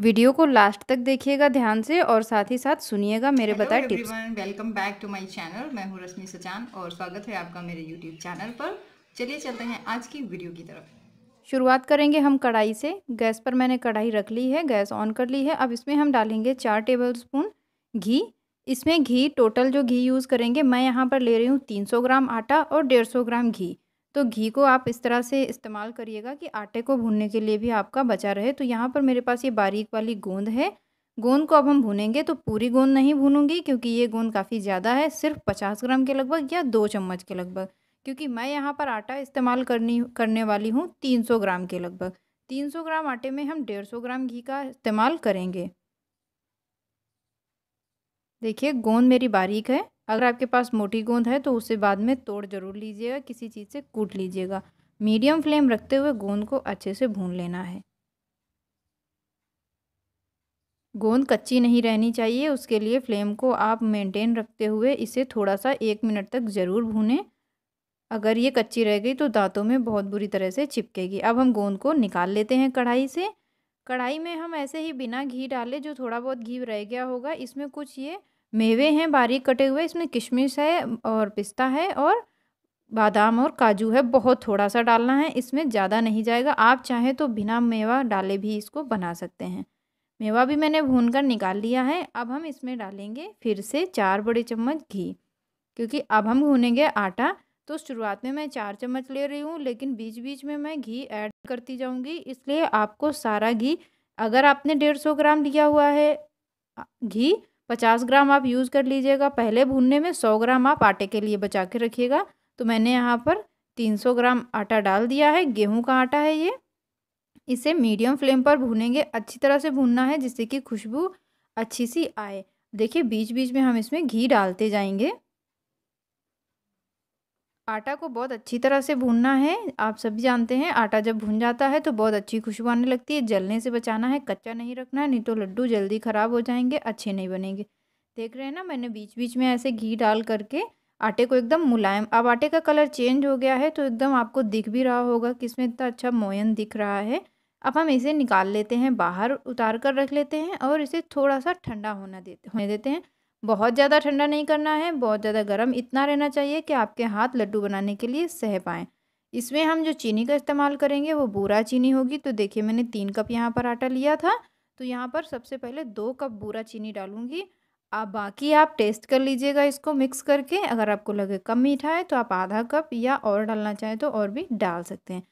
video को last तक देखिएगा ध्यान से और साथ ही साथ सुनिएगा मेरे बताए tips welcome back to my channel मैं हूँ रश्मि सचान और स्वागत है आपका मेरे यूट्यूब चैनल पर चलिए चलते हैं आज की वीडियो की तरफ शुरुआत करेंगे हम कढ़ाई से गैस पर मैंने कढ़ाई रख ली है गैस ऑन कर ली है अब इसमें हम डालेंगे चार टेबल स्पून घी इसमें घी टोटल जो घी यूज़ करेंगे मैं यहाँ पर ले रही हूँ 300 ग्राम आटा और 150 ग्राम घी तो घी को आप इस तरह से इस्तेमाल करिएगा कि आटे को भूनने के लिए भी आपका बचा रहे तो यहाँ पर मेरे पास ये बारीक वाली गोंद है गोंद को अब हम भूनेंगे तो पूरी गोंद नहीं भूनूंगी क्योंकि ये गोंद काफ़ी ज़्यादा है सिर्फ पचास ग्राम के लगभग या दो चम्मच के लगभग क्योंकि मैं यहाँ पर आटा इस्तेमाल करनी करने वाली हूँ तीन सौ ग्राम के लगभग तीन सौ ग्राम आटे में हम डेढ़ सौ ग्राम घी का इस्तेमाल करेंगे देखिए गोंद मेरी बारीक है अगर आपके पास मोटी गोंद है तो उसे बाद में तोड़ जरूर लीजिएगा किसी चीज़ से कूट लीजिएगा मीडियम फ्लेम रखते हुए गोंद को अच्छे से भून लेना है गोंद कच्ची नहीं रहनी चाहिए उसके लिए फ्लेम को आप मेंटेन रखते हुए इसे थोड़ा सा एक मिनट तक ज़रूर भूनें अगर ये कच्ची रह गई तो दांतों में बहुत बुरी तरह से चिपकेगी अब हम गोंद को निकाल लेते हैं कढ़ाई से कढ़ाई में हम ऐसे ही बिना घी डाले जो थोड़ा बहुत घी रह गया होगा इसमें कुछ ये मेवे हैं बारीक कटे हुए इसमें किशमिश है और पिस्ता है और बादाम और काजू है बहुत थोड़ा सा डालना है इसमें ज़्यादा नहीं जाएगा आप चाहें तो बिना मेवा डाले भी इसको बना सकते हैं मेवा भी मैंने भून कर निकाल लिया है अब हम इसमें डालेंगे फिर से चार बड़े चम्मच घी क्योंकि अब हम भूनेंगे आटा तो शुरुआत में मैं चार चम्मच ले रही हूँ लेकिन बीच बीच में मैं घी ऐड करती जाऊँगी इसलिए आपको सारा घी अगर आपने डेढ़ सौ ग्राम लिया हुआ है घी पचास ग्राम आप यूज़ कर लीजिएगा पहले भूनने में सौ ग्राम आप आटे के लिए बचा के रखिएगा तो मैंने यहाँ पर तीन सौ ग्राम आटा डाल दिया है गेहूँ का आटा है ये इसे मीडियम फ्लेम पर भूनेंगे अच्छी तरह से भूनना है जिससे कि खुशबू अच्छी सी आए देखिए बीच बीच में हम इसमें घी डालते जाएंगे आटा को बहुत अच्छी तरह से भूनना है आप सभी जानते हैं आटा जब भून जाता है तो बहुत अच्छी खुशबू आने लगती है जलने से बचाना है कच्चा नहीं रखना है नहीं तो लड्डू जल्दी ख़राब हो जाएंगे अच्छे नहीं बनेंगे देख रहे हैं ना मैंने बीच बीच में ऐसे घी डाल करके आटे को एकदम मुलायम अब आटे का कलर चेंज हो गया है तो एकदम आपको दिख भी रहा होगा कि इसमें इतना अच्छा मोयन दिख रहा है अब हम इसे निकाल लेते हैं बाहर उतार कर रख लेते हैं और इसे थोड़ा सा ठंडा होना देते होने देते हैं बहुत ज़्यादा ठंडा नहीं करना है बहुत ज़्यादा गर्म इतना रहना चाहिए कि आपके हाथ लड्डू बनाने के लिए सह पाएँ इसमें हम जो चीनी का इस्तेमाल करेंगे वो बूरा चीनी होगी तो देखिए मैंने तीन कप यहाँ पर आटा लिया था तो यहाँ पर सबसे पहले दो कप बूरा चीनी डालूंगी आप बाकी आप टेस्ट कर लीजिएगा इसको मिक्स करके अगर आपको लगे कम मीठा है तो आप आधा कप या और डालना चाहें तो और भी डाल सकते हैं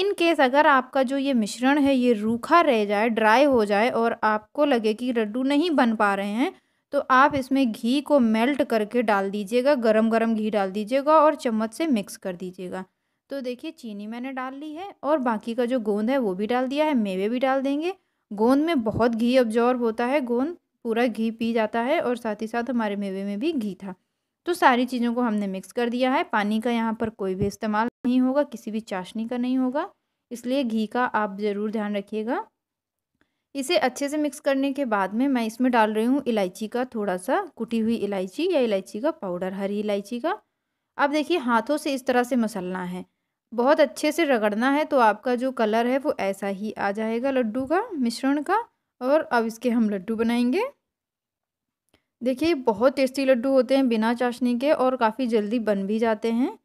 इन केस अगर आपका जो ये मिश्रण है ये रूखा रह जाए ड्राई हो जाए और आपको लगे कि लड्डू नहीं बन पा रहे हैं तो आप इसमें घी को मेल्ट करके डाल दीजिएगा गरम गरम घी डाल दीजिएगा और चम्मच से मिक्स कर दीजिएगा तो देखिए चीनी मैंने डाल ली है और बाकी का जो गोंद है वो भी डाल दिया है मेवे भी डाल देंगे गोंद में बहुत घी ऑब्जॉर्व होता है गोंद पूरा घी पी जाता है और साथ ही साथ हमारे मेवे में भी घी था तो सारी चीज़ों को हमने मिक्स कर दिया है पानी का यहाँ पर कोई भी इस्तेमाल नहीं होगा किसी भी चाशनी का नहीं होगा इसलिए घी का आप ज़रूर ध्यान रखिएगा इसे अच्छे से मिक्स करने के बाद में मैं इसमें डाल रही हूँ इलायची का थोड़ा सा कुटी हुई इलायची या इलायची का पाउडर हरी इलायची का अब देखिए हाथों से इस तरह से मसलना है बहुत अच्छे से रगड़ना है तो आपका जो कलर है वो ऐसा ही आ जाएगा लड्डू का मिश्रण का और अब इसके हम लड्डू बनाएंगे देखिए बहुत टेस्टी लड्डू होते हैं बिना चाशनी के और काफ़ी जल्दी बन भी जाते हैं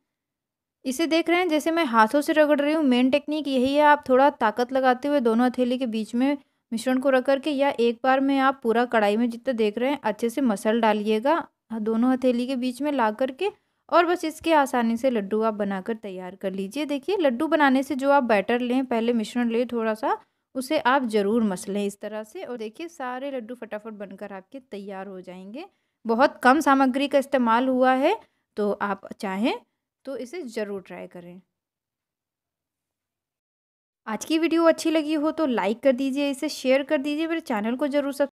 इसे देख रहे हैं जैसे मैं हाथों से रगड़ रही हूँ मेन टेक्निक यही है आप थोड़ा ताकत लगाते हुए दोनों हथेली के बीच में मिश्रण को रख करके या एक बार में आप पूरा कढ़ाई में जितना देख रहे हैं अच्छे से मसल डालिएगा हाँ, दोनों हथेली के बीच में ला करके और बस इसके आसानी से लड्डू आप बनाकर तैयार कर लीजिए देखिए लड्डू बनाने से जो आप बैटर लें पहले मिश्रण लें थोड़ा सा उसे आप ज़रूर मसलें इस तरह से और देखिए सारे लड्डू फटाफट बनकर आपके तैयार हो जाएंगे बहुत कम सामग्री का इस्तेमाल हुआ है तो आप चाहें तो इसे ज़रूर ट्राई करें आज की वीडियो अच्छी लगी हो तो लाइक कर दीजिए इसे शेयर कर दीजिए मेरे चैनल को ज़रूर सब